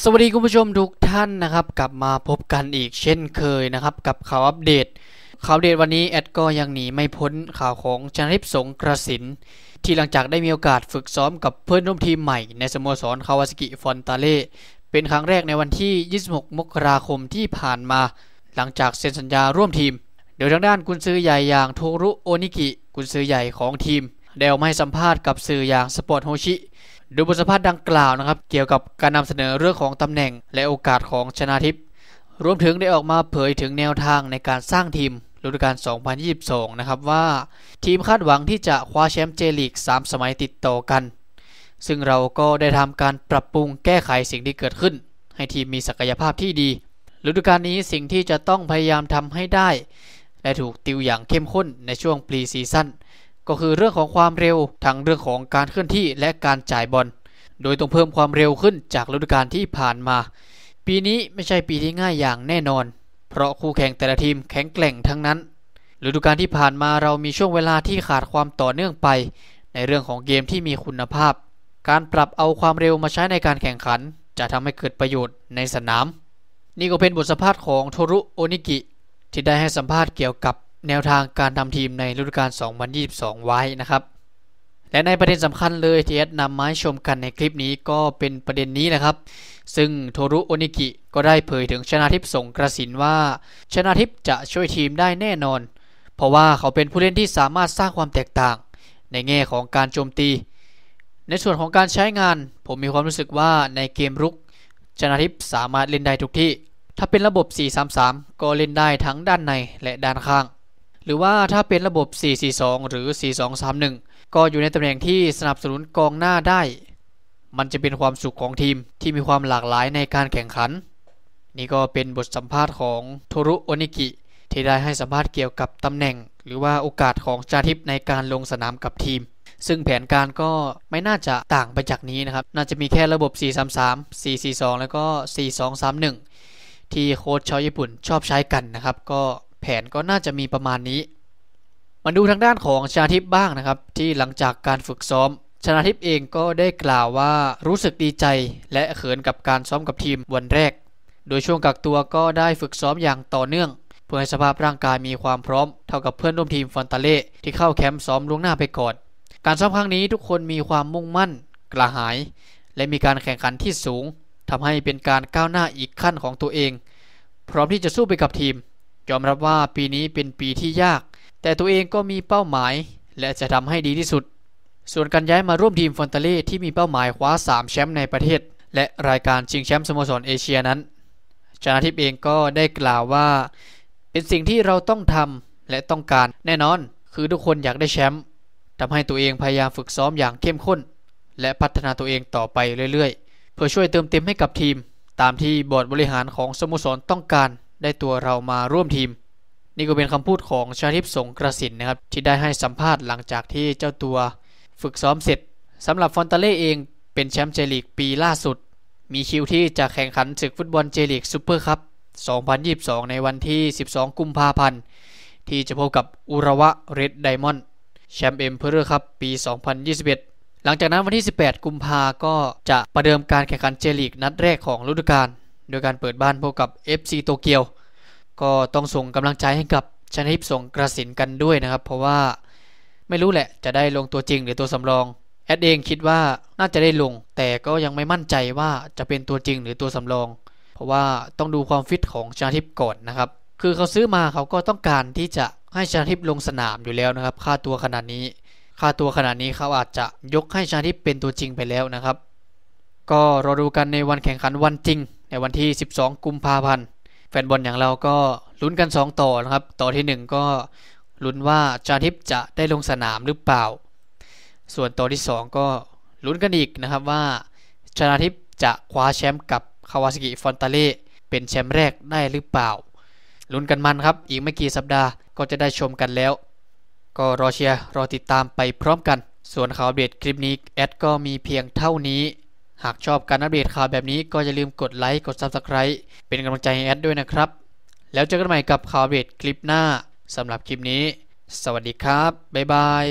สวัสดีคุณผู้ชมทุกท่านนะครับ กลับมาพบกันอีกเช่นเคยนะครับกับข่าวอัปเดตข่าวเดตวันนี้แอดก็ยังหนีไม่พ้นข่าวของชนริปสงกระสิน ที่หลังจากได้มีโอกาสฝึกซ้อมกับเพื่อนร่วมทีมใหม่ในสโมสรคาวาสกิฟอนตาเล่ เป็นครั้งแรกในวันที่ 26 มกราคมที่ผ่านมาหลังจากเซ็นสัญญาร่วมทีม เดี๋ยวทางด้านกุนซือใหญ่อย่างโทรุโอนิกิ กุนซือใหญ่ของทีมได้ออกมาให้สัมภาษณ์กับสื่ออย่างสปอร์ตโฮชิโดยบทสัมภาษณ์ดังกล่าวนะครับ เกี่ยวกับการนำเสนอเรื่องของตำแหน่งและโอกาสของชนาทิพย์รวมถึงได้ออกมาเผยถึงแนวทางในการสร้างทีมฤดูกาล 2022 นะครับว่าทีมคาดหวังที่จะคว้าแชมป์เจลีก 3 สมัยติดต่อกัน ซึ่งเราก็ได้ทำการปรับปรุงแก้ไขสิ่งที่เกิดขึ้น ให้ทีมมีศักยภาพที่ดีฤดูกาลนี้สิ่งที่จะต้องพยายามทำให้ได้และถูกติวอย่างเข้มข้นในช่วงปรีซีซั่นก็คือเรื่องของความเร็วทั้งเรื่องของการเคลื่อนที่และการจ่ายบอล โดยต้องเพิ่มความเร็วขึ้นจากฤดูกาลที่ผ่านมา ปีนี้ไม่ใช่ปีที่ง่ายอย่างแน่นอน เพราะคู่แข่งแต่ละทีมแข็งแกร่งทั้งนั้น ฤดูกาลที่ผ่านมาเรามีช่วงเวลาที่ขาดความต่อเนื่องไป ในเรื่องของเกมที่มีคุณภาพ การปรับเอาความเร็วมาใช้ในการแข่งขัน จะทำให้เกิดประโยชน์ในสนาม นี่ก็เป็นบทสัมภาษณ์ของโทรุ โอนิกิ ที่ได้ให้สัมภาษณ์เกี่ยวกับแนวทางการทำทีมในฤดูกาล2022 ไว้นะครับ และในประเด็นสำคัญเลยที่เอดนำมาให้ชมกันในคลิปนี้ก็เป็นประเด็นนี้นะครับ ซึ่งโทรุโอนิกิก็ได้เผยถึงชนาทิพย์สงกระสินว่า ชนาทิพย์จะช่วยทีมได้แน่นอน เพราะว่าเขาเป็นผู้เล่นที่สามารถสร้างความแตกต่าง ในแง่ของการโจมตี ในส่วนของการใช้งานผมมีความรู้สึกว่าในเกมรุก ชนาทิพย์สามารถเล่นได้ทุกที่ ถ้าเป็นระบบ 4-3-3 ก็เล่นได้ทั้งด้านในและด้านข้างหรือว่าถ้าเป็นระบบ 442 หรือ 4231 ก็อยู่ในตำแหน่งที่สนับสนุนกองหน้าได้ มันจะเป็นความสุขของทีมที่มีความหลากหลายในการแข่งขัน นี่ก็เป็นบทสัมภาษณ์ของโทรุโอนิกิ ที่ได้ให้สัมภาษณ์เกี่ยวกับตำแหน่ง หรือว่าโอกาสของชาทิพในการลงสนามกับทีม ซึ่งแผนการก็ไม่น่าจะต่างไปจากนี้นะครับ น่าจะมีแค่ระบบ 433 442 แล้วก็ 4231 ที่โค้ชชาวญี่ปุ่นชอบใช้กันนะครับ ก็แผนก็น่าจะมีประมาณนี้ มาดูทางด้านของชาทิพบ้างนะครับ ที่หลังจากการฝึกซ้อม ชนาทิพเองก็ได้กล่าวว่ารู้สึกดีใจ และเขินกับการซ้อมกับทีมวันแรก โดยช่วงกักตัวก็ได้ฝึกซ้อมอย่างต่อเนื่อง เพื่อให้สภาพร่างกายมีความพร้อมเท่ากับเพื่อนร่วมทีมฟอนตาเล่ที่เข้าแคมป์ซ้อมล่วงหน้าไปก่อน การซ้อมครั้งนี้ทุกคนมีความมุ่งมั่นกระหาย และมีการแข่งขันที่สูงทำให้เป็นการก้าวหน้าอีกขั้นของตัวเอง พร้อมที่จะสู้ไปกับทีมยอมรับว่าปีนี้เป็นปีที่ยาก แต่ตัวเองก็มีเป้าหมาย และจะทำให้ดีที่สุด ส่วนการย้ายมาร่วมทีมฟอนตาเล่ที่มีเป้าหมายคว้า 3 แชมป์ในประเทศ และรายการชิงแชมป์สโมสรเอเชียนั้นชนะทิพย์เองก็ได้กล่าวว่า เป็นสิ่งที่เราต้องทำและต้องการแน่นอนคือทุกคนอยากได้แชมป์ทำให้ตัวเองพยายามฝึกซ้อมอย่างเข้มข้น และพัฒนาตัวเองต่อไปเรื่อยๆ เพื่อช่วยเติมเต็มให้กับทีม ตามที่บอร์ดบริหารของสโมสรต้องการได้ตัวเรามาร่วมทีม นี่ก็เป็นคำพูดของชาทิพสงกระสินนะครับที่ได้ให้สัมภาษณ์หลังจากที่เจ้าตัวฝึกซ้อมเสร็จสำหรับฟอนตาเล่เองเป็นแชมป์เจลีกปีล่าสุด มีคิวที่จะแข่งขันศึกฟุตบอลเจลีกซูเปอร์คัพ2022 ในวันที่ 12 กุมภาพันธ์ที่จะพบกับอุระวะเรดไดมอนด์แชมป์เอ็มเพอร์คัพปี 2021 หลังจากนั้นวันที่18กุมภาก็จะประเดิมการแข่งขันเจลีกนัดแรกของฤดูกาลโดยการเปิดบ้านพบกับ FC โตเกียว ก็ต้องส่งกำลังใจให้กับชนิปส่งกระสินกันด้วยนะครับ เพราะว่าไม่รู้แหละจะได้ลงตัวจริงหรือตัวสำรอง แอดเองคิดว่าน่าจะได้ลง แต่ก็ยังไม่มั่นใจว่าจะเป็นตัวจริงหรือตัวสำรอง เพราะว่าต้องดูความฟิตของชาทิพก่อนนะครับ คือเขาซื้อมาเขาก็ต้องการที่จะให้ชาทิพลงสนามอยู่แล้วนะครับ ค่าตัวขนาดนี้ ค่าตัวขนาดนี้เขาอาจจะยกให้ชาทิพเป็นตัวจริงไปแล้วนะครับ ก็รอดูกันในวันแข่งขันวันจริงในวันที่ 12 กุมภาพันธ์แฟนบอลอย่างเราก็ลุ้นกัน 2 ต่อนะครับ ต่อที่ 1 ก็ลุ้นว่าจาทิพจะได้ลงสนามหรือเปล่า ส่วนต่อที่ 2 ก็ลุ้นกันอีกนะครับว่าชนาทิพจะคว้าแชมป์กับคาวาสากิฟอนตาเล่เป็นแชมป์แรกได้หรือเปล่าลุ้นกันมันครับ อีกไม่กี่สัปดาห์ก็จะได้ชมกันแล้ว ก็รอเชียร์รอติดตามไปพร้อมกันส่วนข่าวเด็ดคลิปนี้แอดก็มีเพียงเท่านี้หากชอบการอัปเดตข่าวแบบนี้ก็อย่าลืมกดไลค์กด Subscribe เป็นกำลังใจให้แอดด้วยนะครับ แล้วเจอกันใหม่กับข่าวเัปเดตคลิปหน้าสำหรับคลิปนี้ สวัสดีครับ บ๊ายบาย